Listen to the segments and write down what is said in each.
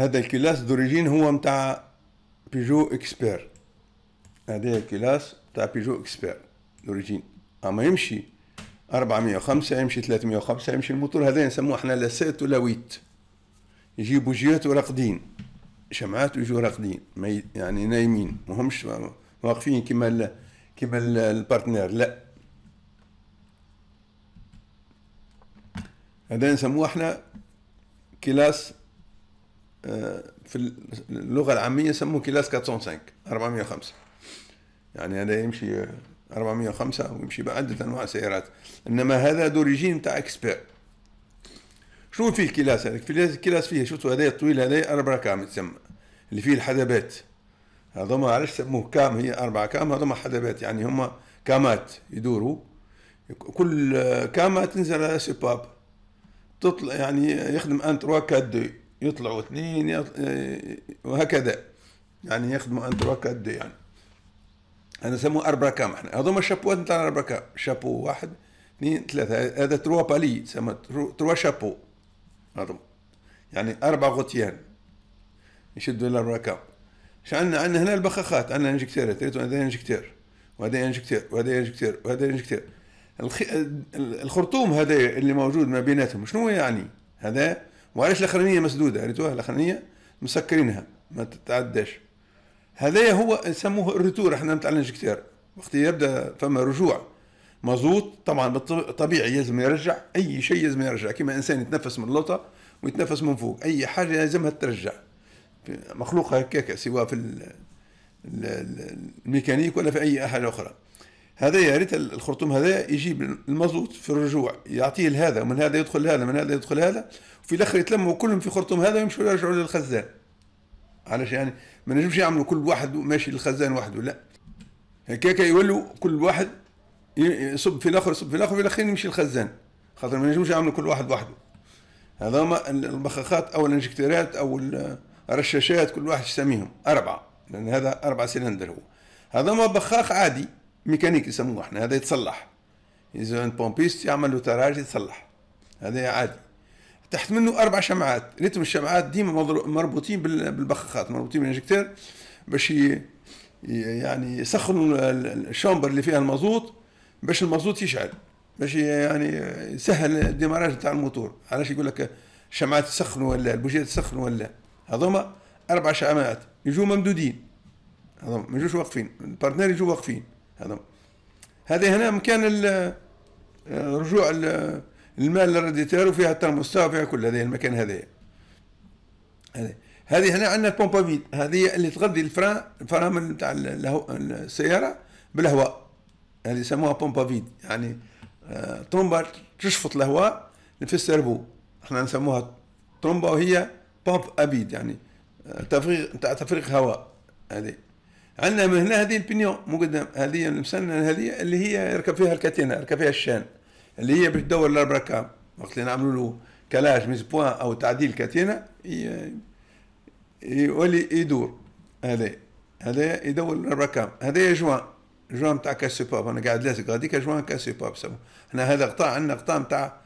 هذا الكلاس دوريجين هو متاع بيجو اكسبير هذا الكلاس تاع بيجو اكسبير دوريجين اما يمشي 405 يمشي 305 يمشي الموتور هذا نسموه احنا لا لسات ولا ويت يجيبوا جيات وراقدين شمعات ويجوا راقدين يعني نايمين مهمش واقفين كما كما البارتنير لا هذا نسموه احنا كلاس آه، في اللغه العاميه يسموه كلاس 405 405 يعني هذا يمشي 405 ويمشي بعدة انواع سيارات انما هذا دوريجين تاع اكسبير شنو فيه الكلاس هذاك في الكلاس فيه شفتوا هذايا الطويل هذايا أربعة كام تسمى اللي فيه الحدبات هذوما علاش سموه كام هي أربعة كام هذوما حدبات يعني هما كامات يدوروا كل كامة تنزل على سباب تطلع يعني يخدم ان تروا 4 يطلعوا اثنين يطلع آه، وهكذا يعني يخدموا ان توا قد إيه يعني انا نسموه اربراكام احنا هذوما الشابوات نتاع الاربراكام شابو واحد اثنين ثلاثة هذا تروا بالي تسمى تروا شابو هذوما يعني اربع غطيان يشدوا الاربراكام اش عندنا عندنا هنا البخاخات عندنا انجكتير تريتو هذا انجكتير وهذا انجكتير وهذا انجكتير وهذا انجكتير الخ... الخرطوم هذا اللي موجود ما بيناتهم شنو يعني هذا وعلاش الاخرانيه مسدوده ريتوها يعني الاخرانيه مسكرينها ما تتعداش هذايا هو يسموه الريتور احنا نتعلمش كتير وقت يبدا فما رجوع مازوت طبعا طبيعي لازم يرجع اي شيء لازم يرجع كما انسان يتنفس من اللوطه ويتنفس من فوق اي حاجه لازمها ترجع مخلوقه هكاك سواء في الميكانيك ولا في اي حاجه اخرى هذا يا ريت الخرطوم هذا يجيب المازوت في الرجوع يعطيه لهذا ومن هذا يدخل هذا من هذا يدخل هذا وفي الاخر يتلموا كلهم في خرطوم هذا ويمشوا يرجعوا للخزان علاش يعني ما نجمش يعملوا كل واحد ماشي للخزان وحده لا هكاك يولوا كل واحد يصب في الاخر يصب في الاخر في الاخير يمشي للخزان خاطر ما نجمش يعملوا كل واحد وحده هذا هما البخاخات او الانجكتيرات او الرشاشات كل واحد يسميهم اربعه لان هذا اربع سلندر هو هذا ما بخاخ عادي ميكانيك يسموه احنا هذا يتصلح اذا بومبيست يعمل له تراج يتصلح هذا عادي تحت منه اربع شمعات ريتم الشمعات ديما مربوطين بالبخاخات مربوطين بالانجكتير باش يعني يسخنوا الشامبر اللي فيها المازوت باش المازوت يشعل باش يعني يسهل الديماراج نتاع الموتور علاش يقول لك الشمعات تسخن ولا البوجيه تسخن ولا هذوما اربع شمعات يجوا ممدودين هذوما ما يجوش واقفين البارتنير يجوا واقفين هذا هذه هنا مكان رجوع المال للريديتير وفيها الترموستات وفيها كل هذه المكان هذا هذه هنا عندنا البومبا فيد هذه اللي تغذي الفرامل الفرامل نتاع السياره بالهواء هذه يسموها بومبا فيد يعني آه، طرمبه تشفط الهواء في السيرفو احنا نسموها طرمبه وهي بومب ابيد يعني آه، تفريغ تفريغ هواء هذه عندنا من هنا هذه البنيون مو قدام هذه المسنه هذه اللي هي يركب فيها الكاتينه يركب فيها الشان اللي هي باش تدور الاربع وقت اللي نعملوا له كلاش ميز بوان او تعديل كتينه يولي يدور هذا هذا يدور الاربع هذا يا جوان جوان تاع كاسي باب انا قاعد لازق هذيك جوان كاسي باب سمو احنا هذا قطاع عندنا قطاع تاع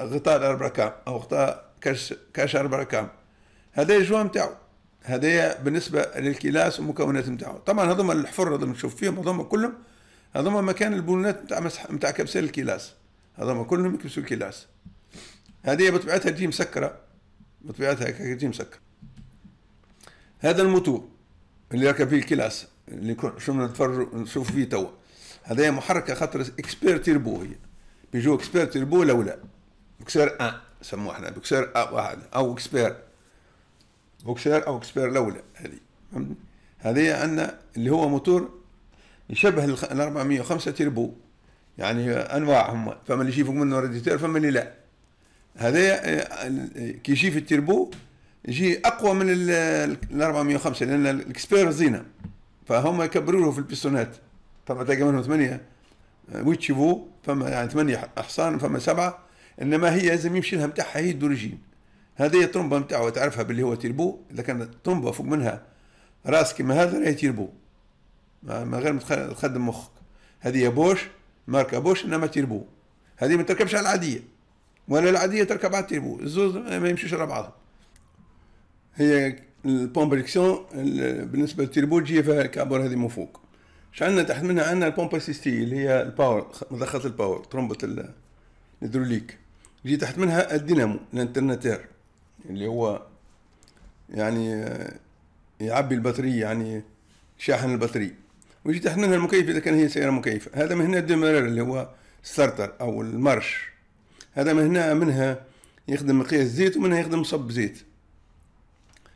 غطاء الاربع او قطاع كاش كاش اربع هذا جوان تاعو هدية بالنسبة للكلاس ومكونات نتاعو طبعا هذوما الحفر هذوما نشوف فيهم هذوما كلهم هذوما مكان البولونات نتاع مسح نتاع كبسيل الكلاس هذوما كلهم يكبسوا الكلاس هذه بطبيعتها تجي مسكرة بطبيعتها تجي مسكرة هذا الموتور اللي راكب فيه الكلاس اللي شو نتفرجوا نشوف فيه توا هذا محركة خاطر اكسبير تيربو هي بيجو اكسبير تيربو لولا بكسير ان سموه احنا ا واحد او اكسبير بوكسير او اكسبير الاولى هذه فهمتني هذه عندنا اللي هو موتور يشبه ال 405 تيربو يعني انواع هم فما اللي يجي فوق منه راديتير فما اللي لا هذا آه، كي يجي في التيربو يجي اقوى من ال 405 لان الاكسبير زينه فهم يكبروا في البستونات فما تلقى منهم ثمانيه آه، ويتشيفو فما يعني ثمانيه احصان فما سبعه انما هي لازم يمشي لها بتاعها هي الدوريجين هذه الطرمبه نتاعو تعرفها باللي هو تيربو اذا كان طرمبه فوق منها راس كيما هذا راهي تيربو ما غير ما تخدم مخك هذه بوش ماركه بوش انما تيربو هذه ما تركبش على العاديه ولا العاديه تركب على التيربو الزوز ما يمشيش على بعضهم هي البومبريكسيون بالنسبه للتيربو تجي فيها الكابور هذه من فوق اش عندنا تحت منها عندنا البومب اسيستي اللي هي الباور مضخه الباور طرمبه الهيدروليك تجي تحت منها الدينامو الانترناتير اللي هو يعني يعبي البطارية يعني شاحن البطارية ويجي تحملها المكيف إذا كان هي سيارة مكيفة هذا من هنا الدمرار اللي هو ستارتر أو المرش هذا من هنا منها يخدم مقياس زيت ومنها يخدم صب زيت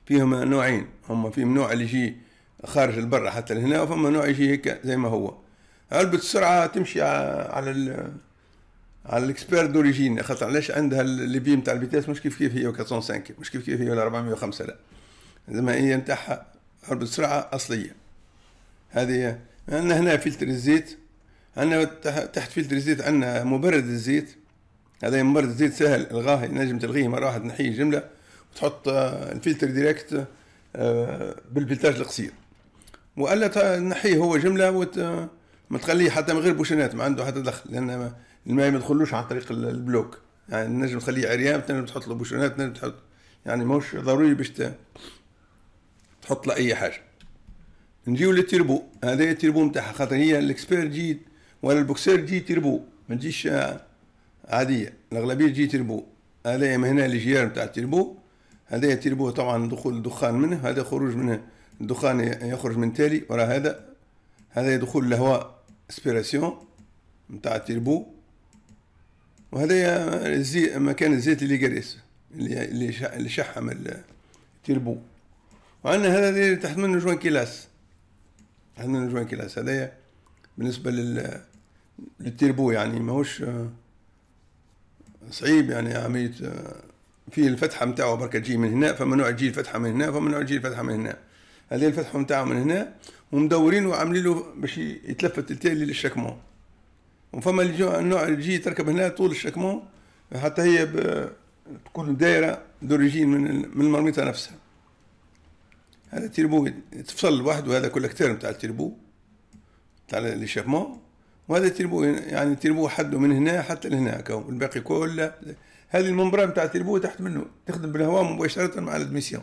فيهم نوعين هما فيهم نوع اللي يجي خارج البرة حتى لهنا وفما نوع يجي هيك زي ما هو علبة السرعة تمشي على على الاكسبير دوريجين خاطر علاش عندها لي بي نتاع البيتاس مش كيف كيف هي 405 مش كيف كيف هي 405 لا زعما هي نتاعها حرب سرعه اصليه هذه عندنا هنا فلتر الزيت عندنا تحت فلتر الزيت عندنا مبرد الزيت هذا مبرد الزيت سهل الغاه نجم تلغيه مره واحده تنحيه جمله وتحط آه، الفلتر ديريكت آه، بالفلتاج القصير والا تنحيه هو جمله وما آه، تخليه حتى من غير بوشنات ما عنده حتى دخل لان الماء ما يدخلوش عن طريق البلوك يعني نجم تخليه عريان تنجم تحط له بوشونات تنجم تحط يعني مش ضروري باش تحط له اي حاجه نجيو للتربو هذا التربو نتاعها خاطر هي الاكسبير جي ولا البوكسير جي تربو ما تجيش عاديه الاغلبيه تجي تربو هذا من هنا الجيار نتاع التربو هذا التربو طبعا دخول الدخان منه هذا خروج منه الدخان يخرج من تالي ورا هذا هذا دخول الهواء اسبيراسيون نتاع التربو وهذا زي مكان الزيت اللي قريس اللي يعني اللي شحم التربو وعندنا هذا تحت منه جوان كيلاس تحت منه جوان كيلاس هذايا بالنسبه لل للتربو يعني ماهوش صعيب يعني عمليه فيه الفتحه نتاعو برك تجي من هنا فممنوع تجي الفتحه من هنا فممنوع تجي الفتحه من هنا هذه الفتحه نتاعو من هنا ومدورين وعاملين له باش يتلفت التالي للشكمون وفما النوع اللي تجي تركب هنا طول الشكمون حتى هي تكون دايره دوريجين من من المرميطه نفسها هذا تيربو تفصل لوحده هذا كولكتير نتاع التيربو تاع الشابمون وهذا تيربو يعني تيربو حده من هنا حتى لهنا الباقي كله هذه الممبران تاع التيربو تحت منه تخدم بالهواء مباشره مع الادميسيون